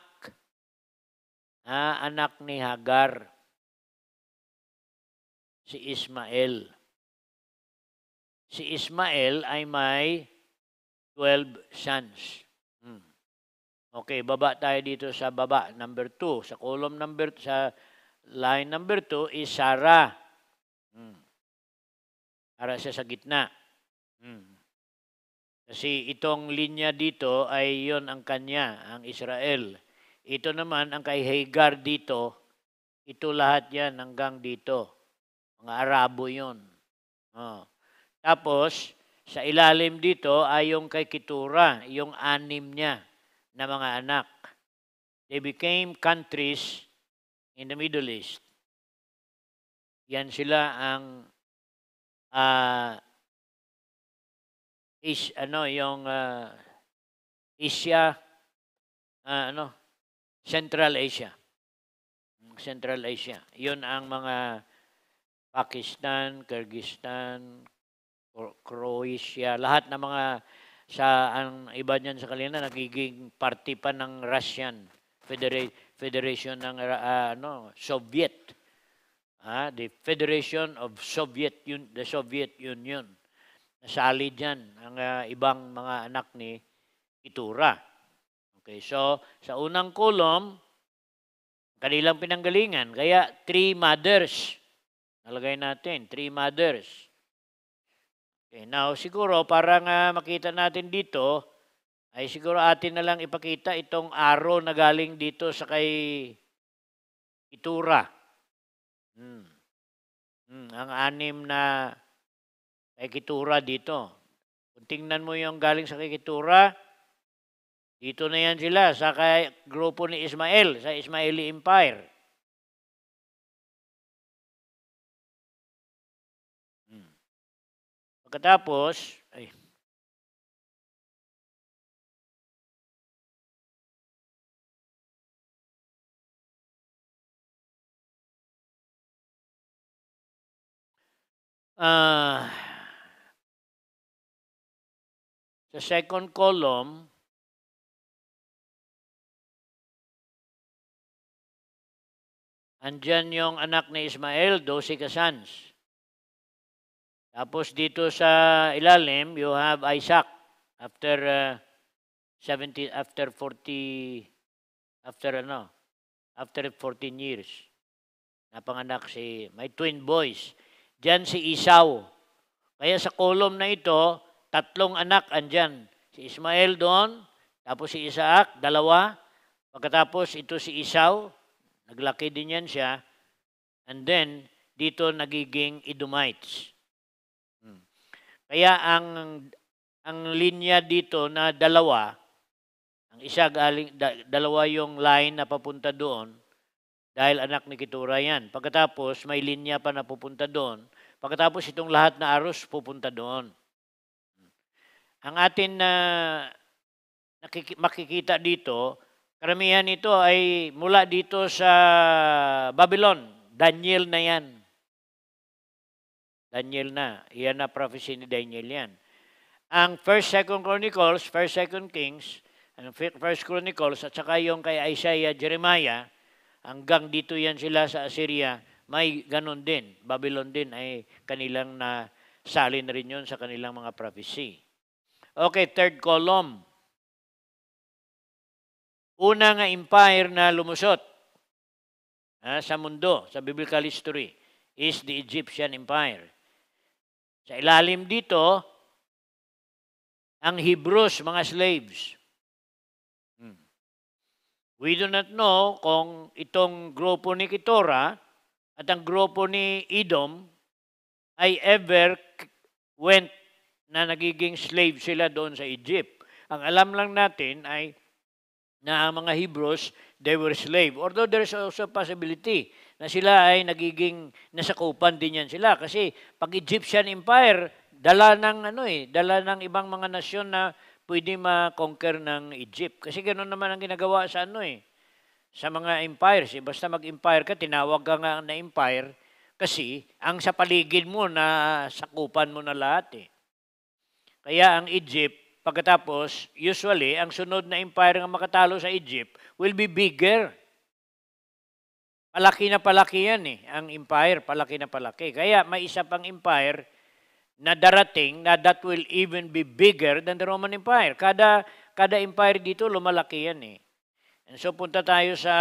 ha, anak ni Hagar, si Ismael. Si Ismael ay may 12 sons. Hmm. Okay, baba tayo dito sa baba, number 2. Sa column number, sa line number 2 is Sarah. Hmm. Para siya sa gitna. Hmm. Kasi itong linya dito ay yon ang kanya, ang Israel. Ito naman ang kay Hagar dito, ito lahat yan hanggang dito. Mga Arabo yon. Oh. Tapos, sa ilalim dito ay yung kay Kitura, yung anim niya na mga anak. They became countries in the Middle East. Yan sila ang uh, is ano yung uh, Asia uh, ano Central Asia. Central Asia. 'Yun ang mga Pakistan, Kyrgyzstan, Croatia, lahat ng mga sa ang iba niyan sa kanila nagiging party pa ng Russian Federa Federation ng uh, ano Soviet. Ah, the Federation of Soviet Un the Soviet Union. Nasali dyan ang uh, ibang mga anak ni Itura. Okay, so sa unang kolom, kanilang pinanggalingan. Kaya three mothers. Nalagay natin, three mothers. Okay, now siguro para nga ah, makita natin dito, ay siguro atin na lang ipakita itong araw na galing dito sa kay Itura. Hmm. Hmm, ang anim na Kay Kitura dito. Kung tingnan mo yung galing sa kay Kitura, dito na yan sila sa kay grupo ni Ismael, sa Ismaili Empire. Hmm. Pagkatapos, ay, Ah, the second column, andyan yung anak ni Ismael, 12 kasans. Tapos dito sa ilalim, you have Isaac after uh, 70 after 40 after ano after 14 years napanganak si may twin boys diyan si Isaw kaya sa column na ito tatlong anak andyan. Si Ismael doon, tapos si Isaac, dalawa. Pagkatapos ito si Isaw, naglaki din yan siya. And then, dito nagiging Edomites. Hmm. Kaya ang ang linya dito na dalawa, ang isa galing, dalawa yung line na papunta doon, dahil anak ni Kitura yan. Pagkatapos, may linya pa na pupunta doon. Pagkatapos, itong lahat na aros pupunta doon. Ang atin na makikita dito, karamihan ito ay mula dito sa Babylon. Daniel na yan. Daniel na. Iyan na prophecy ni Daniel yan. Ang 1st, 2nd Chronicles, 1st, 2nd Kings, ang 1st Chronicles, at saka yung kay Isaiah, Jeremiah, hanggang dito yan sila sa Assyria, may ganun din. Babylon din ay kanilang na salin rin yon sa kanilang mga prophecy. Okay, third column. Una nga empire na lumusot ha, sa mundo, sa biblical history, is the Egyptian Empire. Sa ilalim dito, ang Hebrews, mga slaves. Hmm. We do not know kung itong grupo ni Kitora at ang grupo ni Edom ay ever went na nagiging slave sila doon sa Egypt. Ang alam lang natin ay na ang mga Hebrews, they were slave. Although there is also possibility na sila ay nagiging nasakupan din yan sila kasi pag Egyptian Empire, dala ng ano eh, dala ng ibang mga nasyon na pwede ma-conquer ng Egypt. Kasi ganoon naman ang ginagawa sa ano eh, sa mga empires. Eh. Basta mag-empire ka, tinawag ka nga na empire kasi ang sa paligid mo na sakupan mo na lahat eh. Kaya ang Egypt, pagkatapos, usually, ang sunod na empire na makatalo sa Egypt will be bigger. Palaki na palaki yan eh, ang empire, palaki na palaki. Kaya may isa pang empire na darating na that will even be bigger than the Roman Empire. Kada kada empire dito lumalaki yan eh. And so punta tayo sa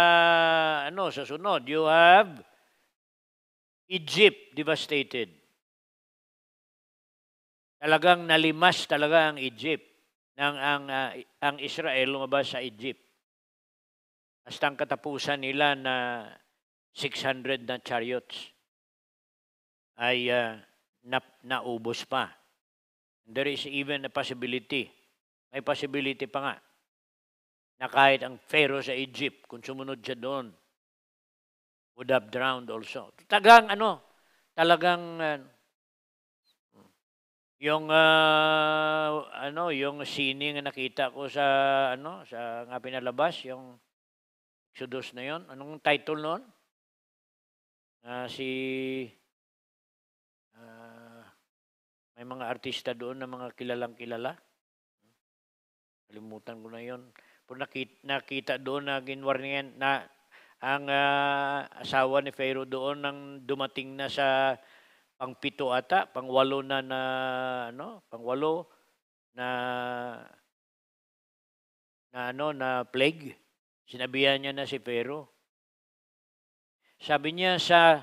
ano sa sunod. You have Egypt devastated. Talagang nalimas talaga ang Egypt nang ang, uh, ang Israel lumabas sa Egypt. Hasta ang katapusan nila na 600 na chariots ay uh, na, naubos pa. There is even a possibility, may possibility pa nga, na kahit ang Pharaoh sa Egypt, kung sumunod siya doon, would have drowned also. Talagang ano, talagang uh, yung ah, ano, yung sining na nakita ko sa ano, sa nga pinalabas, yung Exodus na 'yon. Anong title noon? Ah, si ah, may mga artista doon na mga kilalang kilala. Kalimutan ko na 'yon. Pero nakita, nakita doon na ginwarningan na ang ah, asawa ni Pharaoh doon nang dumating na sa pang pito ata, pang walo na na ano, pang walo na na ano na plague. Sinabihan niya na si Pero. Sabi niya sa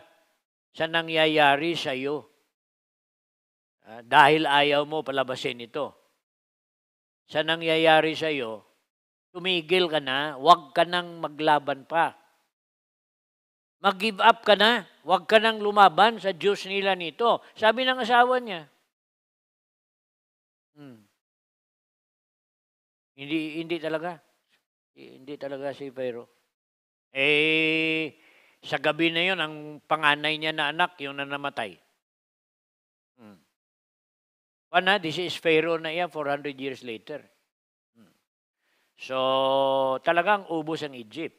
sa nangyayari sa iyo ah, dahil ayaw mo palabasin ito. Sa nangyayari sa iyo, tumigil ka na, huwag ka nang maglaban pa. Mag-give up ka na. Huwag ka nang lumaban sa Diyos nila nito. Sabi ng asawa niya. Hmm. Hindi, hindi talaga. Hindi talaga si Pero. Eh, sa gabi na yon ang panganay niya na anak, yung na namatay. Hmm. Pana, this is Pharaoh na yan 400 years later. Hmm. So, talagang ubos ang Egypt.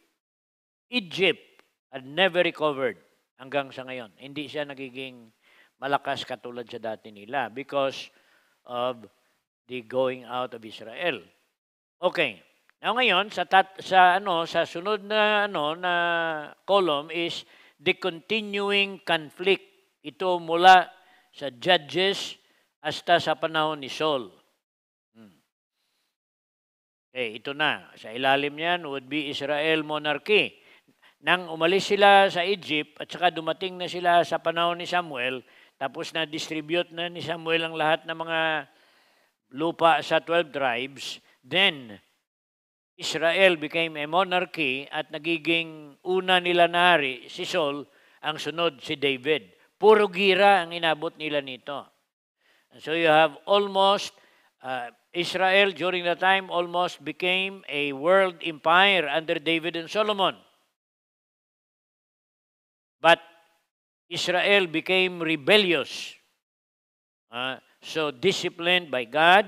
Egypt had never recovered hanggang sa ngayon. Hindi siya nagiging malakas katulad sa dati nila because of the going out of Israel. Okay. Now ngayon sa tat, sa ano sa sunod na ano na column is the continuing conflict. Ito mula sa Judges hasta sa panahon ni Saul. Hmm. Okay, ito na. Sa ilalim niyan would be Israel monarchy nang umalis sila sa Egypt at saka dumating na sila sa panahon ni Samuel, tapos na-distribute na ni Samuel ang lahat ng mga lupa sa 12 tribes, then Israel became a monarchy at nagiging una nila na hari, si Saul, ang sunod si David. Puro gira ang inabot nila nito. so you have almost, uh, Israel during the time almost became a world empire under David and Solomon. But Israel became rebellious. Uh, so disciplined by God.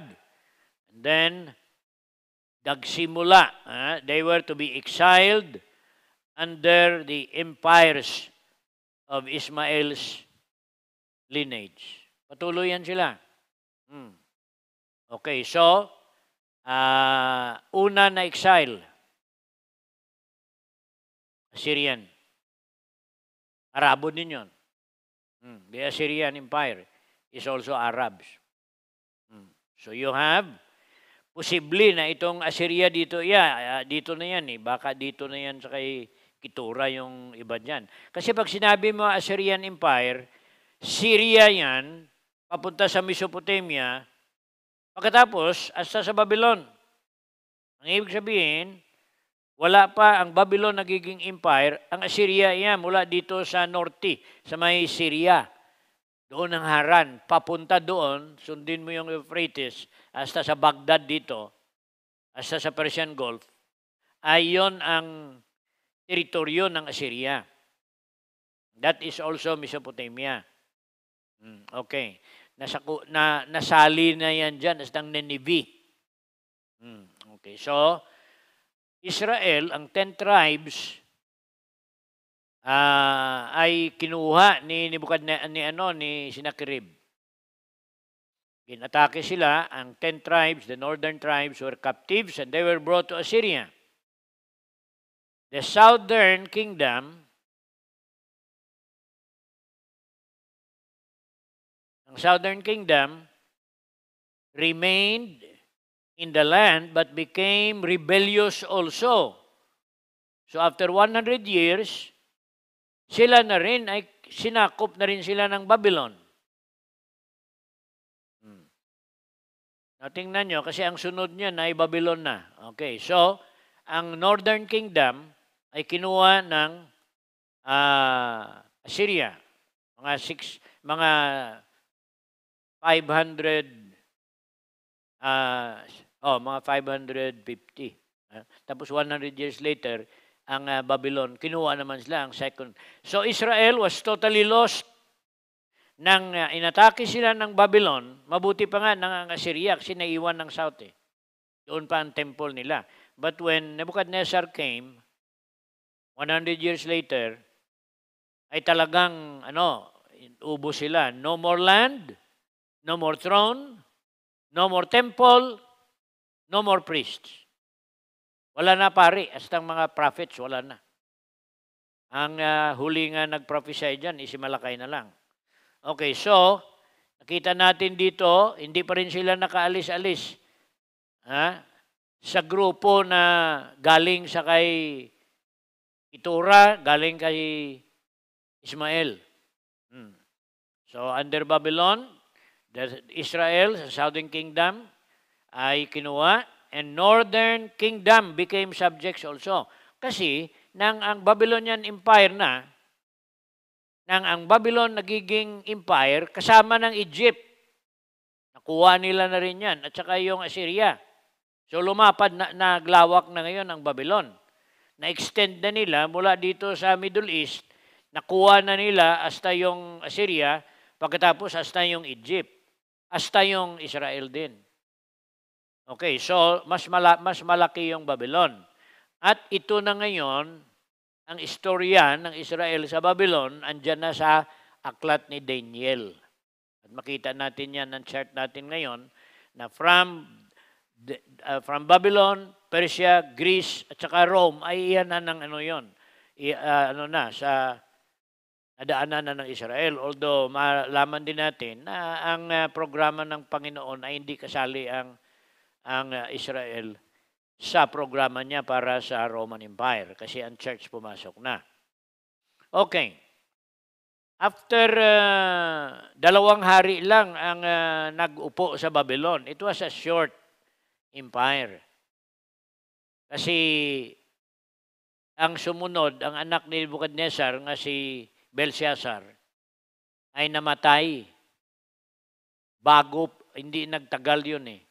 And then, nagsimula. Uh, they were to be exiled under the empires of Ismael's lineage. Patuloy yan sila. Hmm. Okay, so, uh, una na exile, Assyrian. Arabo din yun. Hmm. The Assyrian Empire is also Arabs. Hmm. So you have, posible na itong Assyria dito, yeah, ah, dito na yan eh. Baka dito na yan sa kay Kitura yung iba dyan. Kasi pag sinabi mo Assyrian Empire, Syria yan, papunta sa Mesopotamia, pagkatapos, hasta sa Babylon. Ang ibig sabihin, wala pa ang Babylon nagiging empire, ang Assyria yan mula dito sa norte, sa may Syria. Doon ang Haran, papunta doon, sundin mo yung Euphrates, hasta sa Baghdad dito, hasta sa Persian Gulf, ayon ang teritoryo ng Assyria. That is also Mesopotamia. Hmm, okay. Nasaku, na, nasali na yan dyan, hasta ng Nineveh. Hmm, okay, so Israel, ang 10 tribes, uh, ay kinuha ni Nibukad ni, ni ano ni Sinakrib. Ginatake sila ang 10 tribes, the northern tribes were captives and they were brought to Assyria. The southern kingdom ang southern kingdom remained in the land, but became rebellious also. So after 100 years, sila na rin ay sinakop na rin sila ng Babylon. Hmm. Natingnan nyo, kasi ang sunod niya na ay Babylon na. Okay, so, ang Northern Kingdom ay kinuha ng uh, Assyria. Mga, six, mga 500 uh, oh, mga 550. Uh, ah, tapos 100 years later, ang uh, Babylon, kinuha naman sila ang second. So Israel was totally lost. Nang uh, inatake sila ng Babylon, mabuti pa nga ng Assyria kasi naiwan ng south eh. Doon pa ang temple nila. But when Nebuchadnezzar came, 100 years later, ay talagang ano, ubo sila. No more land, no more throne, no more temple, No more priests. Wala na pari. Astang mga prophets, wala na. Ang uh, huli nga nag-prophesy dyan, isi Malakay na lang. Okay, so, nakita natin dito, hindi pa rin sila nakaalis-alis. Ha? Sa grupo na galing sa kay Itura, galing kay Ismael. Hmm. So, under Babylon, Israel, sa Southern Kingdom, ay kinuha and northern kingdom became subjects also. Kasi nang ang Babylonian Empire na, nang ang Babylon nagiging empire, kasama ng Egypt, nakuha nila na rin yan, at saka yung Assyria. So lumapad na, naglawak na ngayon ang Babylon. Na-extend na nila mula dito sa Middle East, nakuha na nila hasta yung Assyria, pagkatapos hasta yung Egypt, hasta yung Israel din. Okay, so mas, mala- mas malaki yung Babylon. At ito na ngayon, ang istorya ng Israel sa Babylon, andyan na sa aklat ni Daniel. At makita natin yan ang chart natin ngayon na from uh, from Babylon, Persia, Greece at saka Rome ay iyan na ng ano yon. I, uh, ano na sa nadaanan na ng Israel. Although malaman din natin na ang uh, programa ng Panginoon ay hindi kasali ang ang ah, Israel sa programa niya para sa Roman Empire kasi ang church pumasok na. Okay. After uh, dalawang hari lang ang uh, nag-upo sa Babylon, it was a short empire. Kasi ang sumunod, ang anak ni Nebuchadnezzar nga si Belshazzar ay namatay bago hindi nagtagal yun eh.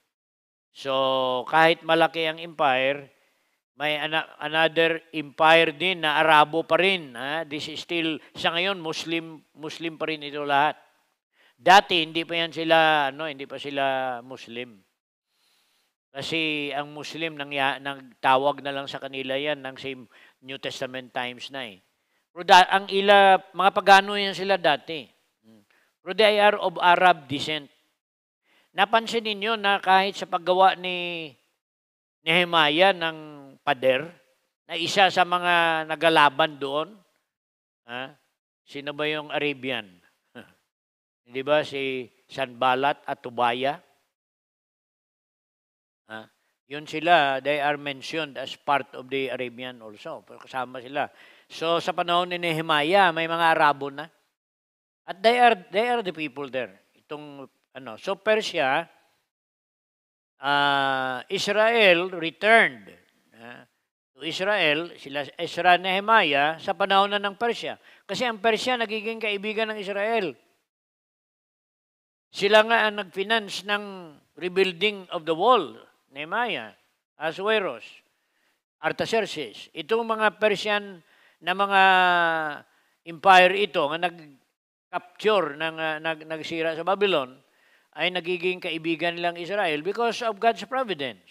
So, kahit malaki ang empire, may another empire din na Arabo pa rin. Ha? This is still, sa ngayon, Muslim, Muslim pa rin ito lahat. Dati, hindi pa yan sila, ano, hindi pa sila Muslim. Kasi ang Muslim, nang, nagtawag na lang sa kanila yan ng same New Testament times na eh. Pero da, ang ila, mga pagano yan sila dati. Hmm. Pero they are of Arab descent. Napansin ninyo na kahit sa paggawa ni Nehemiah ng pader, na isa sa mga nagalaban doon, ha? sino ba yung Arabian? Hindi ba si Sanbalat at Tubaya? Ha? Yun sila, they are mentioned as part of the Arabian also. Pero kasama sila. So sa panahon ni Nehemiah, may mga Arabo na. At they are, they are the people there. Itong ano, so Persia, uh, Israel returned uh, Israel, sila Ezra Nehemiah, sa panahon na ng Persia. Kasi ang Persia nagiging kaibigan ng Israel. Sila nga ang nag-finance ng rebuilding of the wall, Nehemiah, Asueros, Artaxerxes. Itong mga Persian na mga empire ito nga nag-capture, ng, nag, nagsira sa Babylon, ay nagiging kaibigan lang Israel because of God's providence.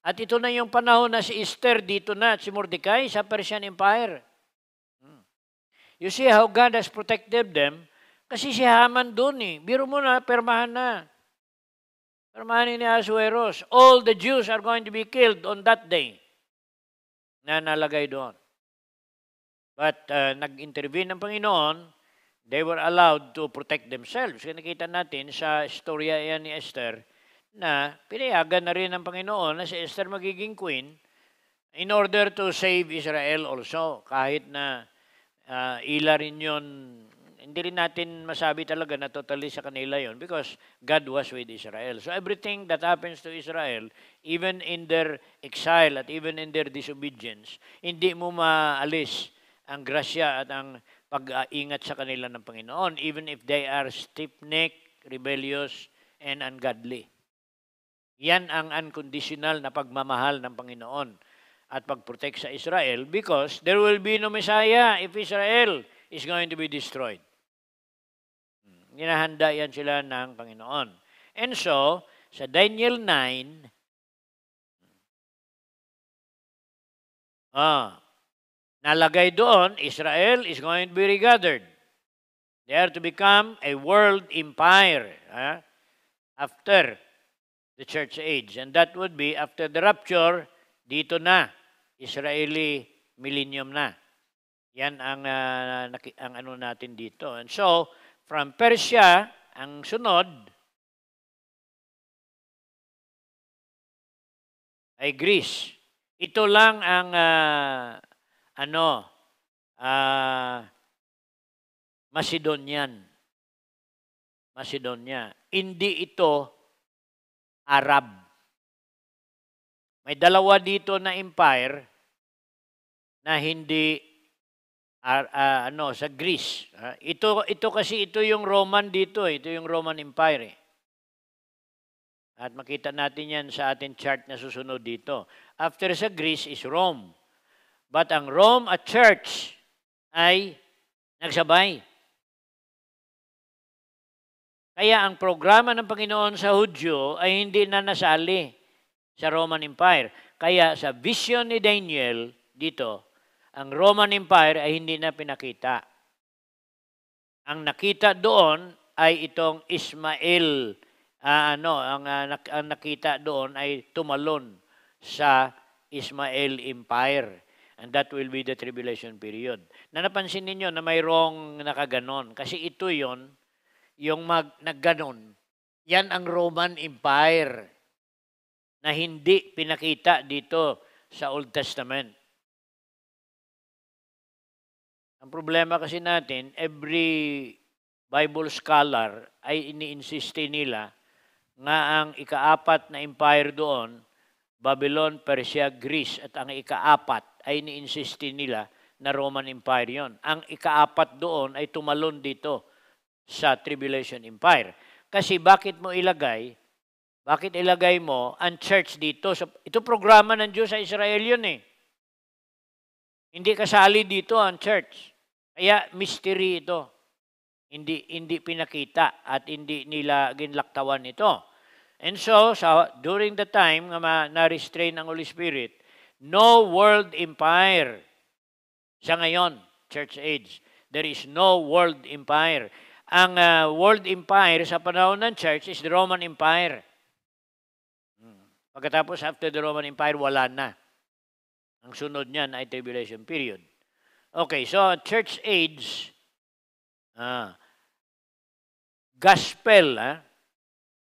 At ito na yung panahon na si Esther dito na si Mordecai sa Persian Empire. Hmm. You see how God has protected them kasi si Haman doon eh. Biro mo na, permahan na. Permahan ni Asueros. All the Jews are going to be killed on that day. Na nalagay doon. But uh, nag-intervene ng Panginoon they were allowed to protect themselves. Kaya nakita natin sa istorya yan ni Esther na pinayagan na rin ng Panginoon na si Esther magiging queen in order to save Israel also. Kahit na uh, ila rin yun, hindi rin natin masabi talaga na totally sa kanila yon because God was with Israel. So everything that happens to Israel, even in their exile at even in their disobedience, hindi mo maalis ang grasya at ang pag-ingat sa kanila ng Panginoon, even if they are stiff-necked, rebellious, and ungodly. Yan ang unconditional na pagmamahal ng Panginoon at pagprotect sa Israel because there will be no Messiah if Israel is going to be destroyed. Ginahanda yan sila ng Panginoon. And so, sa Daniel 9, ah, nalagay doon, Israel is going to be regathered. They are to become a world empire huh? after the church age. And that would be after the rapture, dito na, Israeli millennium na. Yan ang, uh, ang ano natin dito. And so, from Persia, ang sunod, ay Greece. Ito lang ang uh, ano, uh, Macedonian. Macedonia. Hindi ito Arab. May dalawa dito na empire na hindi uh, uh, ano sa Greece. Uh, ito ito kasi ito yung Roman dito, eh. ito yung Roman Empire. Eh. At makita natin 'yan sa ating chart na susunod dito. After sa Greece is Rome. But ang Rome at church ay nagsabay. Kaya ang programa ng Panginoon sa Hudyo ay hindi na nasali sa Roman Empire. Kaya sa vision ni Daniel dito, ang Roman Empire ay hindi na pinakita. Ang nakita doon ay itong Ismail. Uh, ano, ang, uh, ang nakita doon ay tumalon sa Ismail Empire. And that will be the tribulation period. Na napansin ninyo na mayroong nakaganon. Kasi ito yon yung mag, nagganon. Yan ang Roman Empire na hindi pinakita dito sa Old Testament. Ang problema kasi natin, every Bible scholar ay iniinsiste nila na ang ikaapat na empire doon, Babylon, Persia, Greece, at ang ikaapat ay ni-insist nila na Roman Empire yon. Ang ikaapat doon ay tumalon dito sa Tribulation Empire. Kasi bakit mo ilagay, bakit ilagay mo ang church dito? Sa, ito programa ng Diyos sa Israel yun eh. Hindi kasali dito ang church. Kaya mystery ito. Hindi, hindi pinakita at hindi nila ginlaktawan ito. And so, sa, during the time nga na-restrain ang Holy Spirit, No world empire. Sa ngayon, church age, there is no world empire. Ang uh, world empire sa panahon ng church is the Roman Empire. Hmm. Pagkatapos after the Roman Empire, wala na. Ang sunod niyan ay tribulation period. Okay, so church age, ah, gospel, ah,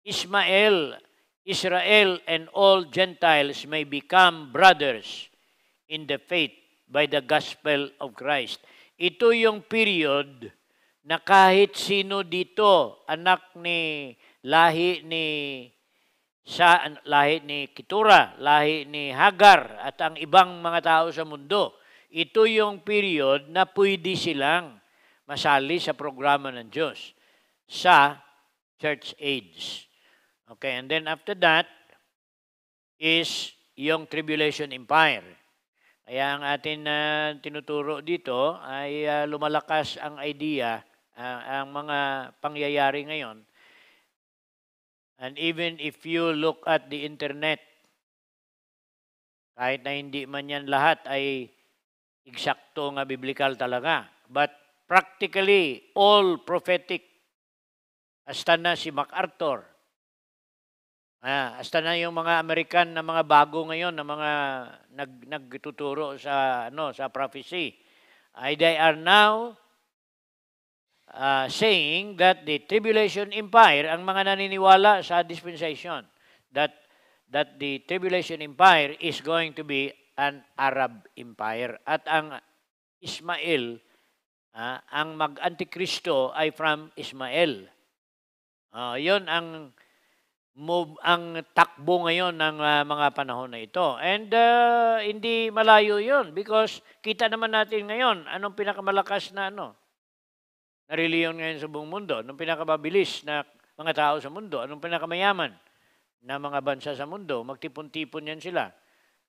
Ismael, Israel and all Gentiles may become brothers in the faith by the gospel of Christ. Ito yung period na kahit sino dito, anak ni lahi ni sa lahi ni Kitura, lahi ni Hagar at ang ibang mga tao sa mundo. Ito yung period na pwede silang masali sa programa ng Diyos sa church Aids. Okay, and then after that is yung tribulation empire. Kaya ang atin na uh, tinuturo dito ay uh, lumalakas ang idea, uh, ang mga pangyayari ngayon. And even if you look at the internet, kahit na hindi man yan lahat ay eksakto nga biblical talaga. But practically all prophetic. Hasta na si MacArthur, Ah, hasta na yung mga American na mga bago ngayon na mga nag, nagtuturo sa ano sa prophecy. Uh, they are now uh, saying that the tribulation empire ang mga naniniwala sa dispensation that that the tribulation empire is going to be an Arab empire at ang Ismail uh, ang mag-antikristo ay from Ismail. Uh, ah, 'Yon ang move ang takbo ngayon ng uh, mga panahon na ito. And uh, hindi malayo 'yon because kita naman natin ngayon anong pinakamalakas na ano na reliyon ngayon sa buong mundo, anong pinakamabilis na mga tao sa mundo, anong pinakamayaman na mga bansa sa mundo, magtipon-tipon yan sila.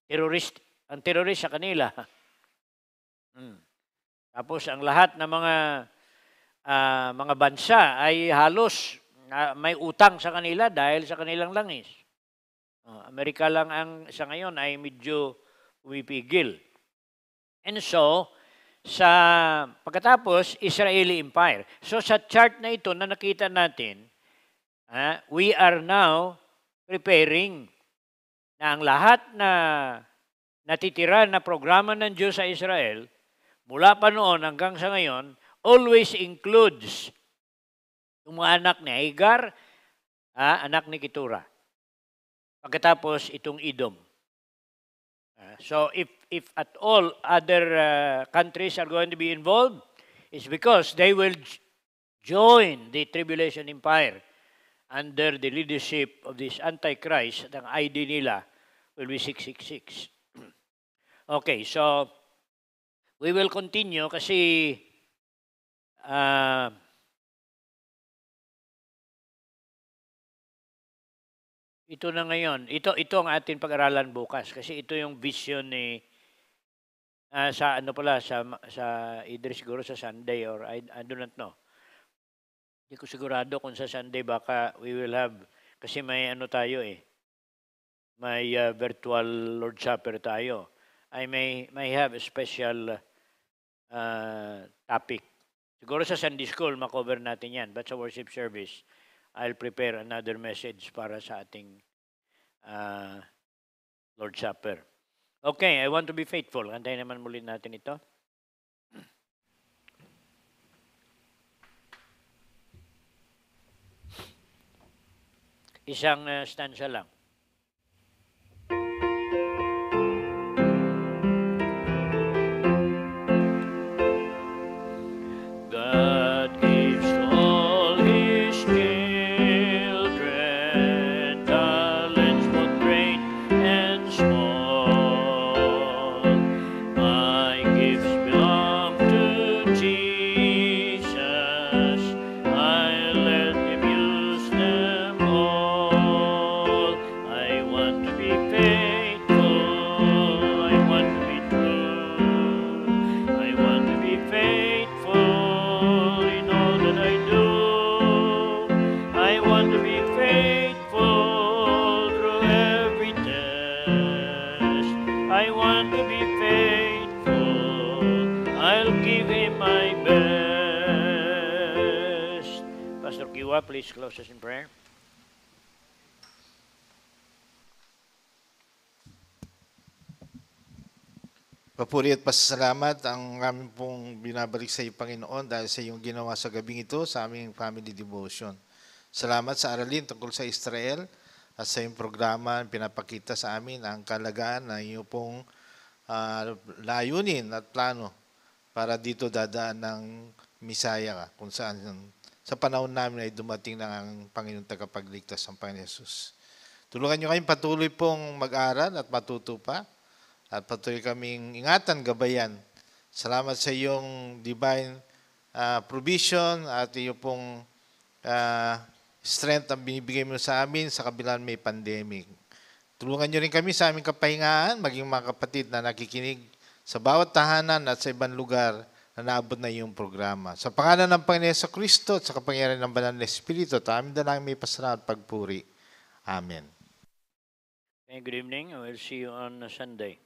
Terrorist, ang terrorist sa kanila. hmm. Tapos ang lahat ng mga uh, mga bansa ay halos na may utang sa kanila dahil sa kanilang langis. Uh, Amerika lang ang sa ngayon ay medyo umipigil. And so, sa pagkatapos, Israeli Empire. So sa chart na ito na nakita natin, uh, we are now preparing na ang lahat na natitira na programa ng Diyos sa Israel, mula pa noon hanggang sa ngayon, always includes anak ni Hagar, ah, anak ni Kitura. Pagkatapos itong Edom. Uh, so if if at all other uh, countries are going to be involved, it's because they will join the tribulation empire under the leadership of this antichrist. Ang ID nila will be 666. okay, so we will continue kasi uh, Ito na ngayon. Ito ito ang atin pag-aralan bukas kasi ito yung vision ni uh, sa ano pala sa sa Idris siguro sa Sunday or I, I do not know. Hindi ko sigurado kung sa Sunday baka we will have kasi may ano tayo eh. May uh, virtual Lord Supper tayo. I may may have a special uh, topic. Siguro sa Sunday school makover natin 'yan but sa worship service I'll prepare another message para sa ating uh, Lord Supper. Okay, I want to be faithful. Kantayin naman muli natin ito. Isang uh, ah, stanza lang. Papuri at pasasalamat ang aming pong binabalik sa iyo, Panginoon, dahil sa iyong ginawa sa gabing ito sa aming family devotion. Salamat sa aralin tungkol sa Israel at sa iyong programa pinapakita sa amin ang kalagaan ng iyong pong uh, layunin at plano para dito dadaan ng misaya ka kung saan sa panahon namin ay dumating na ang Panginoon tagapagligtas ng Panginoon Jesus. Tulungan niyo kayong patuloy pong mag-aral at matuto pa at patuloy kaming ingatan, gabayan. Salamat sa iyong divine uh, provision at iyong pong uh, strength ang binibigay mo sa amin sa kabilang may pandemic. Tulungan niyo rin kami sa aming kapahingaan, maging mga kapatid na nakikinig sa bawat tahanan at sa ibang lugar na naabot na iyong programa. Sa pangalan ng Panginoon sa Kristo at sa kapangyarihan ng Banal na Espiritu, at aming dalang may pasalan pagpuri. Amen. Good evening. We'll see you on Sunday.